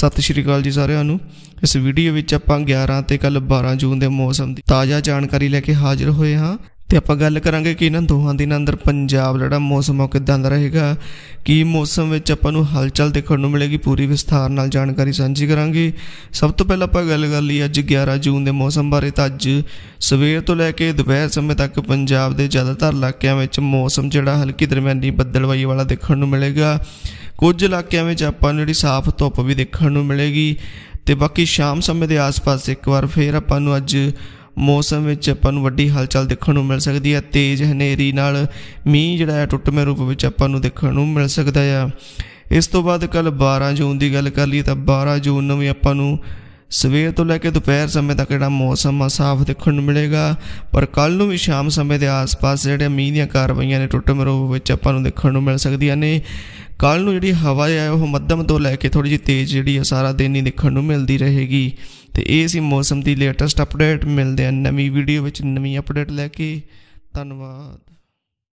ਸਤਿ ਸ਼੍ਰੀ ਅਕਾਲ ਜੀ ਸਾਰਿਆਂ ਨੂੰ ਇਸ ਵੀਡੀਓ ਵਿੱਚ ਆਪਾਂ 11 ਤੇ ਕੱਲ 12 ਜੂਨ ਦੇ ਮੌਸਮ ਦੀ ਤਾਜ਼ਾ ਜਾਣਕਾਰੀ ਲੈ ਕੇ ਹਾਜ਼ਰ ਹੋਏ ਹਾਂ ਤੇ ਆਪਾਂ ਗੱਲ ਕਰਾਂਗੇ ਕਿ ਇਹਨਾਂ ਦੋਹਾਂ ਦਿਨਾਂ ਅੰਦਰ ਪੰਜਾਬ ਜਿਹੜਾ ਮੌਸਮ ਉਹ ਕਿਦਾਂ ਦਾ ਰਹੇਗਾ ਕੀ ਮੌਸਮ ਵਿੱਚ ਆਪਾਂ ਨੂੰ ਹਲਚਲ ਦੇਖਣ ਨੂੰ ਮਿਲੇਗੀ ਪੂਰੀ ਵਿਸਥਾਰ ਨਾਲ ਜਾਣਕਾਰੀ ਸਾਂਝੀ ਕਰਾਂਗੇ ਸਭ ਤੋਂ ਪਹਿਲਾਂ ਆਪਾਂ ਗੱਲ ਕਰ ਲਈ ਅੱਜ 11 ਜੂਨ ਦੇ ਮੌਸਮ ਬਾਰੇ ਤਾਂ ਅੱਜ ਸਵੇਰ ਤੋਂ ਲੈ ਕੇ ਦੁਪਹਿਰ ਸਮੇਂ ਤੱਕ ਪੰਜਾਬ ਦੇ ਜ਼ਿਆਦਾਤਰ ਇਲਾਕਿਆਂ ਵਿੱਚ ਮੌਸਮ ਜਿਹੜਾ ਹਲਕੀ ਦਰਮਿਆਨੀ ਬੱਦਲਵਾਈ ਵਾਲਾ ਦੇਖਣ ਨੂੰ ਮਿਲੇਗਾ ਕੁਝ ਇਲਾਕਿਆਂ ਵਿੱਚ ਆਪਾਂ ਨੂੰ ਜਿਹੜੀ ਸਾਫ਼ ਧੁੱਪ ਵੀ ਦੇਖਣ ਨੂੰ ਮਿਲੇਗੀ ਤੇ ਬਾਕੀ ਸ਼ਾਮ ਸਮੇਂ ਦੇ ਆਸ-ਪਾਸ ਇੱਕ ਵਾਰ ਫੇਰ ਆਪਾਂ ਨੂੰ ਅੱਜ ਮੌਸਮ ਵਿੱਚ ਆਪਾਂ ਨੂੰ ਵੱਡੀ ਹਲਚਲ ਦੇਖਣ ਨੂੰ ਮਿਲ ਸਕਦੀ ਹੈ ਤੇਜ਼ ਹਨੇਰੀ ਨਾਲ ਮੀਂਹ ਜਿਹੜਾ ਹੈ ਟੁੱਟਵੇਂ ਰੂਪ ਵਿੱਚ ਆਪਾਂ ਨੂੰ ਦੇਖਣ ਨੂੰ ਮਿਲ ਸਕਦਾ ਹੈ ਇਸ ਤੋਂ ਬਾਅਦ ਕੱਲ 12 ਜੂਨ ਦੀ ਗੱਲ ਕਰ ਲਈ ਤਾਂ 12 ਜੂਨ ਨੂੰ ਵੀ ਆਪਾਂ ਨੂੰ ਸਵੇਰ ਤੋਂ ਲੈ ਕੇ ਦੁਪਹਿਰ ਸਮੇਂ ਤੱਕ ਜਿਹੜਾ ਮੌਸਮ ਆ ਸਾਫ਼ ਦੇਖਣ ਨੂੰ ਮਿਲੇਗਾ ਪਰ ਕੱਲ ਨੂੰ ਵੀ ਸ਼ਾਮ ਸਮੇਂ ਦੇ ਆਸ-ਪਾਸ ਜਿਹੜੇ ਮੀਂਹ ਦੀਆਂ ਕਾਰਵਾਈਆਂ ਨੇ ਰੂਪ ਵਿੱਚ ਆਪਾਂ ਨੂੰ ਦੇਖਣ ਨੂੰ ਮਿਲ ਸਕਦੀਆਂ ਨੇ ਕੱਲ ਨੂੰ ਜਿਹੜੀ ਹਵਾ ਹੈ ਉਹ ਮੱਧਮ ਤੋਂ ਲੈ ਕੇ ਥੋੜੀ ਜਿਹੀ ਤੇਜ਼ ਜਿਹੜੀ ਹੈ ਸਾਰਾ ਦਿਨ ਹੀ ਦੇਖਣ ਨੂੰ ਮਿਲਦੀ ਰਹੇਗੀ ਤੇ ਇਹ ਸੀ ਮੌਸਮ ਦੀ ਲੇਟੈਸਟ ਅਪਡੇਟ ਮਿਲਦੇ ਆ ਨਵੀਂ ਵੀਡੀਓ ਵਿੱਚ ਨਵੀਂ ਅਪਡੇਟ ਲੈ ਕੇ ਧੰਨਵਾਦ